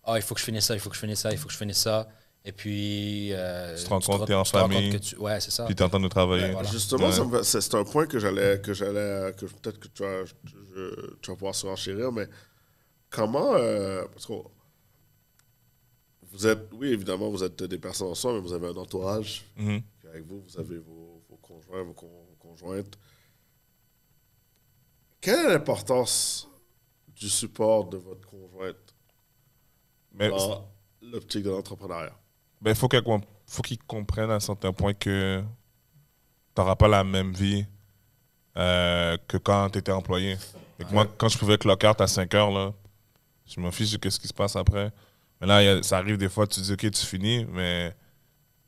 oh, il faut que je finisse ça, il faut que je finisse ça, il faut que je finisse ça. Et puis. Euh, tu te rends compte que tu es en famille. puis tu, ouais, c'est ça. de travailler. Justement, c'est un point que j'allais. Peut-être que tu vas, tu vas pouvoir se renchérir, mais comment. Euh, parce que vous êtes. Oui, évidemment, vous êtes des personnes en soi, mais vous avez un entourage. Mm-hmm. Avec vous, vous avez vos, conjoints, vos, conjointes. Quelle est l'importance du support de votre conjointe dans l'optique de l'entrepreneuriat? Il ben, faut faut qu'ils comprennent à un certain point que tu n'auras pas la même vie euh, que quand tu étais employé. moi, quand je pouvais clocker à 5 heures, là, je m'en fiche de ce qui se passe après. Mais là, ça arrive des fois, tu dis, OK, tu finis, mais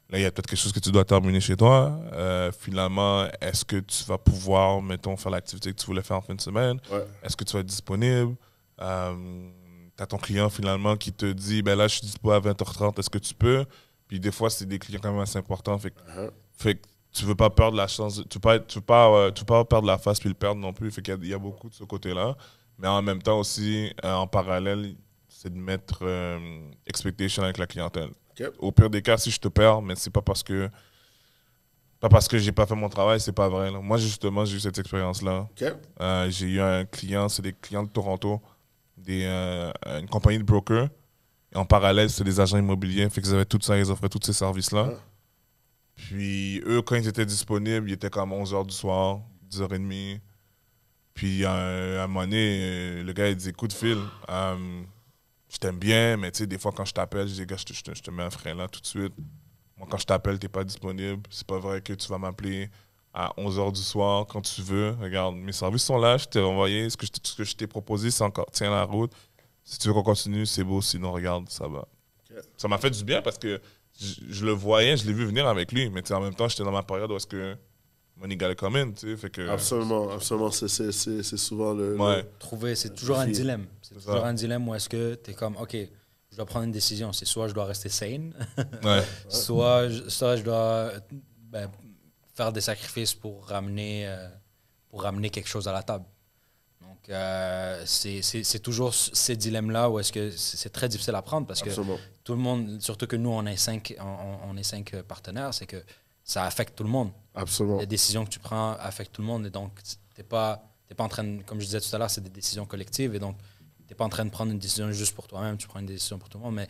là, il y a peut-être quelque chose que tu dois terminer chez toi. Euh, finalement, est-ce que tu vas pouvoir, mettons, faire l'activité que tu voulais faire en fin de semaine? Est-ce que tu vas être disponible? Euh, tu as ton client finalement qui te dit ben là, je suis disponible à 20h30, est-ce que tu peux Puis des fois, c'est des clients quand même assez importants. Fait, uh-huh. fait tu veux pas perdre la chance, tu peux, tu pas euh, tu pas perdre la face puis le perdre non plus. Fait qu'il y, a beaucoup de ce côté-là. Mais en même temps aussi, euh, en parallèle, c'est de mettre euh, expectation avec la clientèle. Au pire des cas, si je te perds, mais c'est pas parce que pas parce que j'ai pas fait mon travail, c'est pas vrai. Moi justement, j'ai eu cette expérience-là. j'ai eu un client, c'est des clients de Toronto des, euh, une compagnie de broker, Et en parallèle, c'est des agents immobiliers. Fait ça, ils offraient tous ces services-là. Puis eux, quand ils étaient disponibles, ils étaient comme 11h du soir, 10h30. Puis euh, à un moment donné, euh, le gars, il dit Coup de fil, je t'aime bien, mais tu sais, des fois, quand je t'appelle, je dis Gars, je te, mets un frein là tout de suite. Moi, quand je t'appelle, tu n'es pas disponible. C'est pas vrai que tu vas m'appeler à 11h du soir quand tu veux. Regarde, mes services sont là, je t'ai envoyé. Ce que je, ce que je t'ai proposé, c'est encore tiens la route. Si tu veux qu'on continue, c'est beau. Sinon, regarde, ça va. Ça m'a fait du bien parce que je, le voyais, je l'ai vu venir avec lui. Mais en même temps, j'étais dans ma période où est-ce que money gotta come in. Tu sais, fait que, absolument, absolument. C'est, souvent le. Trouver, c'est toujours un dilemme. C'est, toujours un dilemme où est-ce que tu es comme, OK, je dois prendre une décision. C'est soit je dois rester sane, soit, je, je dois ben, faire des sacrifices pour ramener, euh, pour ramener quelque chose à la table. Donc, euh, c'est toujours ces dilemmes-là où est-ce que c'est très difficile à prendre parce que tout le monde, surtout que nous, on est cinq, on, est cinq euh, partenaires, c'est que ça affecte tout le monde. Absolument. Les décisions que tu prends affectent tout le monde et donc, tu pas, pas en train, comme je disais tout à l'heure, c'est des décisions collectives et donc, tu n'es pas en train de prendre une décision juste pour toi-même, tu prends une décision pour tout le monde, mais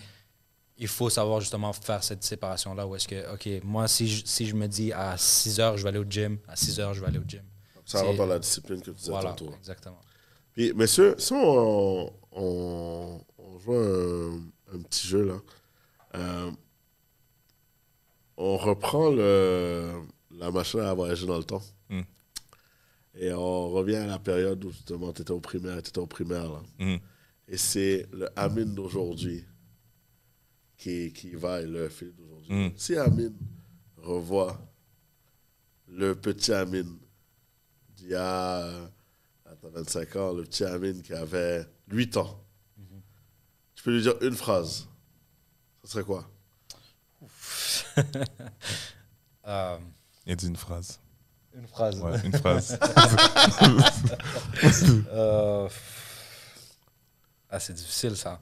il faut savoir justement faire cette séparation-là où est-ce que, OK, moi, si je, si je me dis à 6 heures, je vais aller au gym, à 6 heures, je vais aller au gym. Ça rentre dans la discipline que tu autour. voilà, exactement. Puis, messieurs, si on, on, joue un, petit jeu, là, euh, on reprend le, la machine à voyager dans le temps. Hmm. Et on revient à la période où, justement, tu étais au primaire, tu étais au primaire, là. Hmm. Et c'est le Amine d'aujourd'hui qui, qui va et leur fait d'aujourd'hui. Mm. Si Amine revoit le petit Amine d'il y a 25 ans, le petit Amine qui avait 8 ans, mm-hmm. tu peux lui dire une phrase. Ce serait quoi Il euh, dit une phrase. Une phrase. Ouais, une phrase. euh... Ah, c'est difficile ça.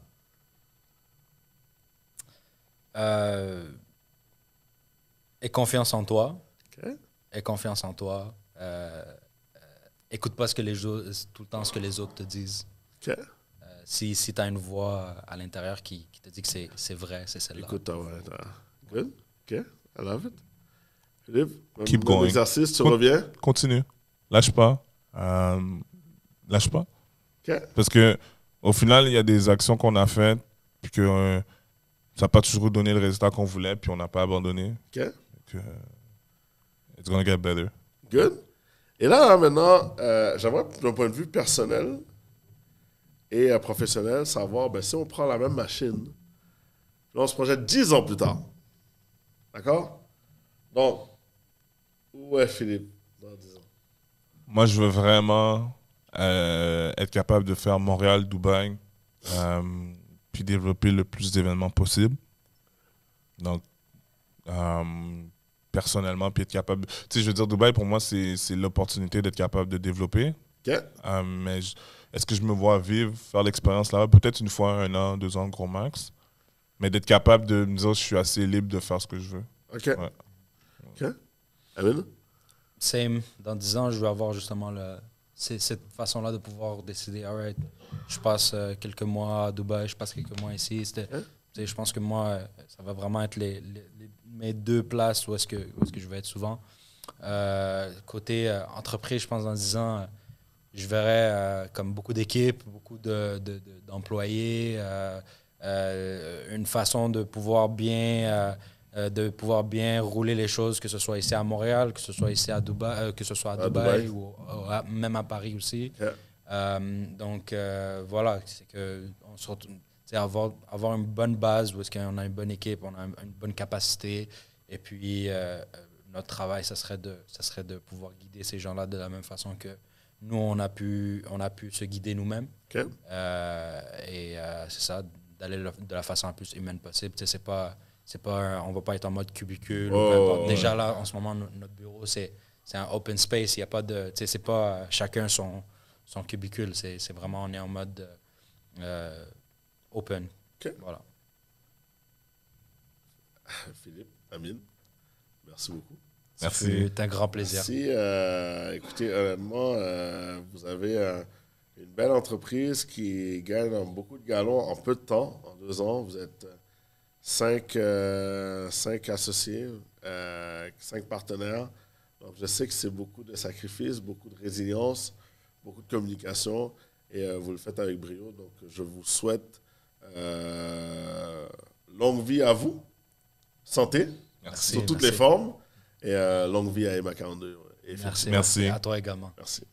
Euh, aie confiance en toi. Aie confiance en toi. Euh, euh, écoute pas ce que les tout le temps ce que les autres te disent. si, si tu as une voix à l'intérieur qui, te dit que c'est vrai, c'est celle-là. Écoute ta voix. Good. OK. I love it. Philippe, Keep going. exercice, tu reviens. Continue. Lâche pas. lâche pas. Okay. Parce que au final, il y a des actions qu'on a faites, puis que ça n'a pas toujours donné le résultat qu'on voulait, puis on n'a pas abandonné. OK. Euh, it's gonna get better. Good. Et là, hein, maintenant, euh, j'aimerais, d'un point de vue personnel et euh, professionnel, savoir ben, si on prend la même machine, on se projette 10 ans plus tard. D'accord? Donc, où est Philippe dans ans? Moi, je veux vraiment être capable de faire Montréal, Dubaï développer le plus d'événements possible. Donc, euh, personnellement, puis être capable. Tu sais, je veux dire, Dubaï, pour moi, c'est l'opportunité d'être capable de développer. Euh, mais est-ce que je me vois vivre, faire l'expérience là-bas Peut-être une fois, un an, deux ans, gros max. Mais d'être capable de me dire, je suis assez libre de faire ce que je veux. OK. OK. Same. Dans dix ans, je vais avoir justement le, c'est cette façon-là de pouvoir décider, all right, je passe euh, quelques mois à Dubaï, je passe quelques mois ici. Hein? Je pense que moi, euh, ça va vraiment être les, mes deux places où est-ce que, est que je vais être souvent. Euh, côté entreprise, je pense dans 10 ans, je verrai comme beaucoup d'équipes, beaucoup d'employés, de, de, une façon de pouvoir bien euh, de pouvoir bien rouler les choses, que ce soit ici à Montréal, que ce soit ici à Dubaï, euh, que ce soit à, Dubaï, ou même à Paris aussi. Euh, donc voilà, c'est que on se avoir, avoir une bonne base où est-ce qu'on a une bonne équipe, on a une bonne capacité, et puis notre travail, ça serait de, ça serait de pouvoir guider ces gens-là de la même façon que nous, on a pu, on a pu se guider nous-mêmes. et c'est ça, d'aller de la façon la plus humaine possible. c'est pas c'est pas, on va pas être en mode cubicule. Oh, Déjà là, en ce moment, notre bureau, c'est un open space. Il y a pas de, c'est pas chacun son, son cubicule. C'est vraiment, on est en mode euh, open. Voilà. Philippe, Amine, merci beaucoup. Merci. C'est un grand plaisir. Merci. Euh, écoutez, honnêtement, euh, vous avez une belle entreprise qui gagne beaucoup de galons en peu de temps, en deux ans. Vous êtes euh, cinq, associés, euh, cinq partenaires. Donc, je sais que c'est beaucoup de sacrifices, beaucoup de résilience, beaucoup de communication, et euh, vous le faites avec brio. Donc, je vous souhaite longue vie à vous, santé, merci, sous toutes les formes, et longue vie à Emma 42. et merci, merci. À toi également. Merci.